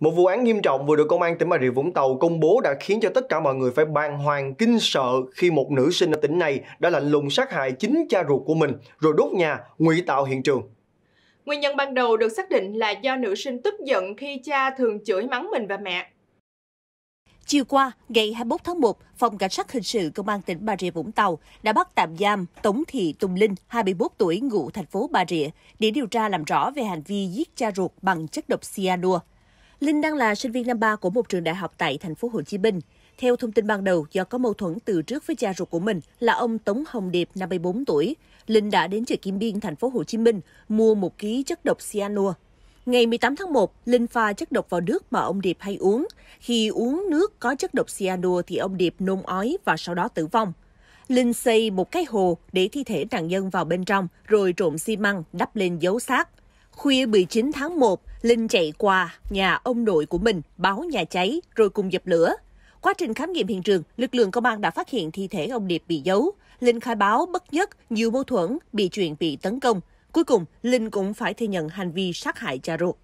Một vụ án nghiêm trọng vừa được công an tỉnh Bà Rịa Vũng Tàu công bố đã khiến cho tất cả mọi người phải bàng hoàng kinh sợ khi một nữ sinh ở tỉnh này đã lạnh lùng sát hại chính cha ruột của mình rồi đốt nhà, ngụy tạo hiện trường. Nguyên nhân ban đầu được xác định là do nữ sinh tức giận khi cha thường chửi mắng mình và mẹ. Chiều qua, ngày 21 tháng 1, Phòng Cảnh sát Hình sự Công an tỉnh Bà Rịa Vũng Tàu đã bắt tạm giam Tống Thị Tùng Linh, 24 tuổi, ngụ thành phố Bà Rịa, để điều tra làm rõ về hành vi giết cha ruột bằng chất độc cyanua. Linh đang là sinh viên năm ba của một trường đại học tại thành phố Hồ Chí Minh. Theo thông tin ban đầu, do có mâu thuẫn từ trước với cha ruột của mình là ông Tống Hồng Điệp, 54 tuổi, Linh đã đến chợ Kim Biên, thành phố Hồ Chí Minh mua một ký chất độc cyanua. Ngày 18 tháng 1, Linh pha chất độc vào nước mà ông Điệp hay uống. Khi uống nước có chất độc cyanua thì ông Điệp nôn ói và sau đó tử vong. Linh xây một cái hồ để thi thể nạn nhân vào bên trong, rồi trộn xi măng đắp lên dấu xác. Khuya 19 tháng 1, Linh chạy qua nhà ông nội của mình báo nhà cháy rồi cùng dập lửa. Quá trình khám nghiệm hiện trường, lực lượng công an đã phát hiện thi thể ông Điệp bị giấu. Linh khai báo bất nhất, nhiều mâu thuẫn, bị chuyện bị tấn công. Cuối cùng, Linh cũng phải thừa nhận hành vi sát hại cha ruột.